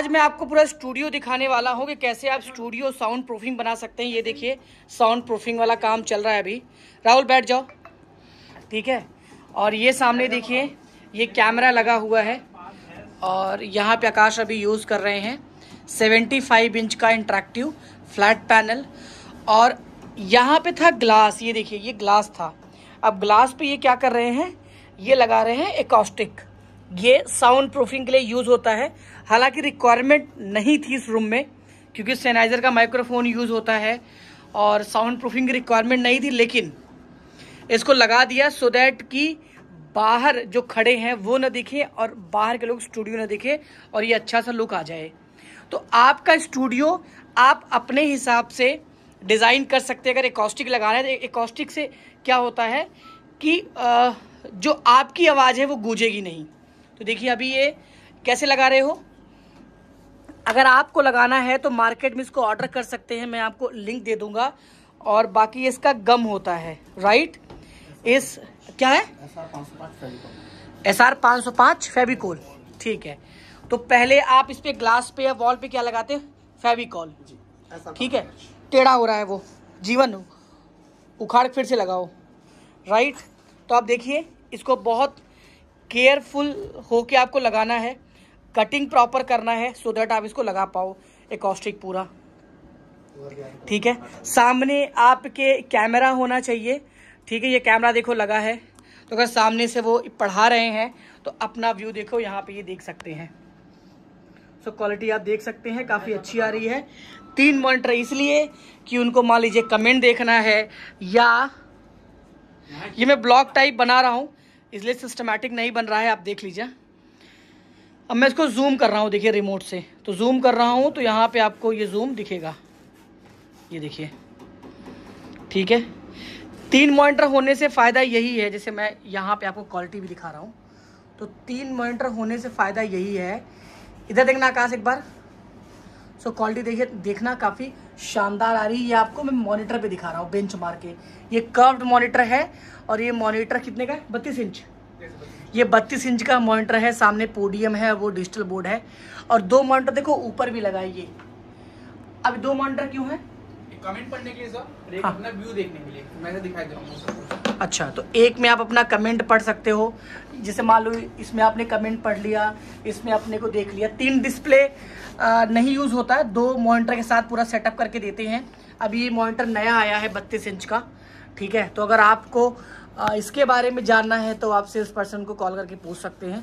आज मैं आपको पूरा स्टूडियो दिखाने वाला हूँ कि कैसे आप स्टूडियो साउंड प्रूफिंग बना सकते हैं ये देखिए साउंड प्रूफिंग वाला काम चल रहा है अभी राहुल बैठ जाओ ठीक है और ये सामने देखिए ये कैमरा लगा हुआ है और यहाँ पे आकाश अभी यूज़ कर रहे हैं 75 इंच का इंट्रैक्टिव फ्लैट पैनल और यहाँ पे था ग्लास ये देखिए ये ग्लास था अब ग्लास पे ये क्या कर रहे हैं ये लगा रहे हैं एकॉस्टिक ये साउंड प्रूफिंग के लिए यूज़ होता है हालांकि रिक्वायरमेंट नहीं थी इस रूम में क्योंकि सैनाइजर का माइक्रोफोन यूज़ होता है और साउंड प्रूफिंग की रिक्वायरमेंट नहीं थी लेकिन इसको लगा दिया सो दैट कि बाहर जो खड़े हैं वो ना दिखे और बाहर के लोग स्टूडियो ना दिखे और ये अच्छा सा लुक आ जाए तो आपका स्टूडियो आप अपने हिसाब से डिज़ाइन कर सकते हैं अगर एकॉस्टिक लगा रहे हैं तो एकॉस्टिक से क्या होता है कि जो आपकी आवाज़ है वो गूंजेगी नहीं तो देखिए अभी ये कैसे लगा रहे हो अगर आपको लगाना है तो मार्केट में इसको ऑर्डर कर सकते हैं मैं आपको लिंक दे दूंगा और बाकी इसका गम होता है राइट इस क्या है एस आर पाँच सौ पाँच फेविकोल ठीक है तो पहले आप इस पे ग्लास पे या वॉल पे क्या लगाते हैं फेविकॉल ठीक है टेढ़ा हो रहा है वो जीवन उखाड़ फिर से लगाओ राइट तो आप देखिए इसको बहुत केयरफुल होके आपको लगाना है कटिंग प्रॉपर करना है सो देट आप इसको लगा पाओ एकॉस्टिक पूरा ठीक है सामने आपके कैमरा होना चाहिए ठीक है ये कैमरा देखो लगा है तो अगर सामने से वो पढ़ा रहे हैं तो अपना व्यू देखो यहाँ पे ये देख सकते हैं सो so, क्वालिटी आप देख सकते हैं काफ़ी अच्छी आ रही है तीन मॉनिटर इसलिए कि उनको मान लीजिए कमेंट देखना है या ये मैं ब्लॉग टाइप बना रहा हूँ इसलिए सिस्टमेटिक नहीं बन रहा है आप देख लीजिए अब मैं इसको जूम कर रहा हूँ देखिए रिमोट से तो जूम कर रहा हूँ तो यहाँ पे आपको ये जूम दिखेगा ये देखिए ठीक है तीन मॉनिटर होने से फ़ायदा यही है जैसे मैं यहाँ पे आपको क्वालिटी भी दिखा रहा हूँ तो तीन मॉनिटर होने से फ़ायदा यही है इधर देखना आकाश एक बार सो क्वालिटी देखिए देखना काफ़ी शानदार आ रही है आपको मैं मॉनिटर पे दिखा रहा हूँ बेंच मार के ये कर्व्ड मॉनिटर है और ये मॉनिटर कितने का है बत्तीस इंच ये बत्तीस इंच का मॉनिटर है सामने पोडियम है वो डिजिटल बोर्ड है और दो मॉनिटर देखो ऊपर भी लगा ये अब दो मॉनिटर क्यों है कमेंट पढ़ने के लिए सर हाँ। अपना व्यू देखने के लिए मैं दिखाई दे रहा हूँ अच्छा तो एक में आप अपना कमेंट पढ़ सकते हो जैसे मान लो इसमें आपने कमेंट पढ़ लिया इसमें अपने को देख लिया तीन डिस्प्ले नहीं यूज़ होता है दो मॉनिटर के साथ पूरा सेटअप करके देते हैं अभी ये मॉनिटर नया आया है बत्तीस इंच का ठीक है तो अगर आपको आ, इसके बारे में जानना है तो आप सेल्स पर्सन को कॉल करके पूछ सकते हैं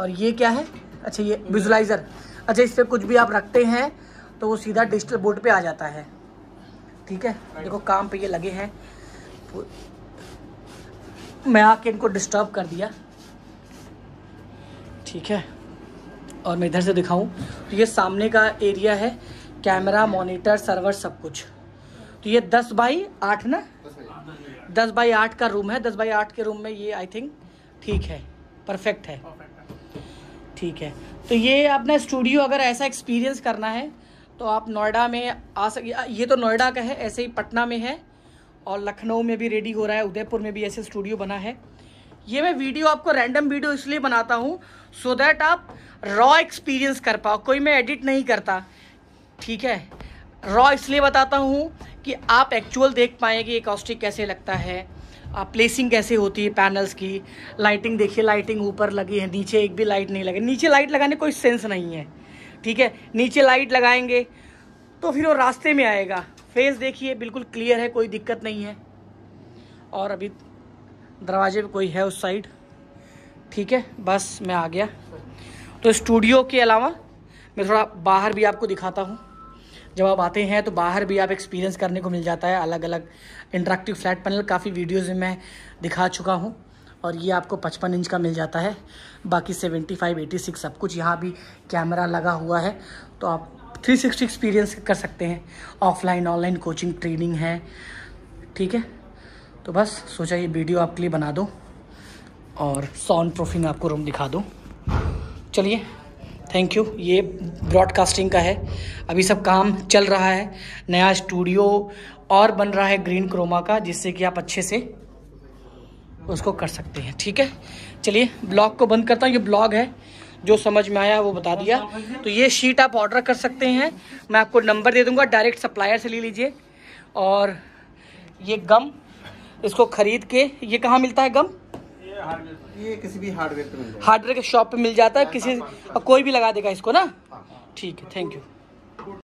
और ये क्या है अच्छा ये विजुलाइज़र अच्छा इस पर कुछ भी आप रखते हैं तो वो सीधा डिजिटल बोर्ड पे आ जाता है ठीक है देखो काम पे ये लगे हैं मैं आके इनको डिस्टर्ब कर दिया ठीक है और मैं इधर से दिखाऊं तो ये सामने का एरिया है कैमरा मॉनिटर सर्वर सब कुछ तो ये दस बाई आठ ना दस बाई आठ का रूम है दस बाई आठ के रूम में ये आई थिंक ठीक है परफेक्ट है ठीक है तो ये अपना स्टूडियो अगर ऐसा एक्सपीरियंस करना है तो आप नोएडा में आ सक ये तो नोएडा का है ऐसे ही पटना में है और लखनऊ में भी रेडी हो रहा है उदयपुर में भी ऐसे स्टूडियो बना है ये मैं वीडियो आपको रैंडम वीडियो इसलिए बनाता हूँ सो so दैट आप रॉ एक्सपीरियंस कर पाओ कोई मैं एडिट नहीं करता ठीक है रॉ इसलिए बताता हूँ कि आप एक्चुअल देख पाएँ कि एक ऑस्टिक कैसे लगता है आप प्लेसिंग कैसे होती है पैनल्स की लाइटिंग देखिए लाइटिंग ऊपर लगी है नीचे एक भी लाइट नहीं लगी नीचे लाइट लगाने कोई सेंस नहीं है ठीक है नीचे लाइट लगाएंगे तो फिर वो रास्ते में आएगा फेस देखिए बिल्कुल क्लियर है कोई दिक्कत नहीं है और अभी दरवाजे पर कोई है उस साइड ठीक है बस मैं आ गया तो स्टूडियो के अलावा मैं थोड़ा बाहर भी आपको दिखाता हूँ जब आप आते हैं तो बाहर भी आप एक्सपीरियंस करने को मिल जाता है अलग अलग इंटरेक्टिव फ्लैट पैनल काफ़ी वीडियोज़ में मैं दिखा चुका हूँ और ये आपको पचपन इंच का मिल जाता है बाकी सेवेंटी फाइव एटी सिक्स सब कुछ यहाँ भी कैमरा लगा हुआ है तो आप थ्री सिक्सटी एक्सपीरियंस कर सकते हैं ऑफलाइन ऑनलाइन कोचिंग ट्रेनिंग है ठीक है तो बस सोचा ये वीडियो आपके लिए बना दो और साउंड प्रूफिंग आपको रूम दिखा दो चलिए थैंक यू ये ब्रॉडकास्टिंग का है अभी सब काम चल रहा है नया स्टूडियो और बन रहा है ग्रीन क्रोमा का जिससे कि आप अच्छे से उसको कर सकते हैं ठीक है चलिए ब्लॉग को बंद करता हूँ ये ब्लॉग है जो समझ में आया वो बता दिया तो ये शीट आप ऑर्डर कर सकते हैं मैं आपको नंबर दे दूँगा डायरेक्ट सप्लायर से ले लीजिए और ये गम इसको ख़रीद के ये कहाँ मिलता है गम ये किसी भी हार्डवेयर हार्डवेयर के शॉप पे मिल जाता है किसी कोई भी लगा देगा इसको ना हाँ। ठीक है थैंक यू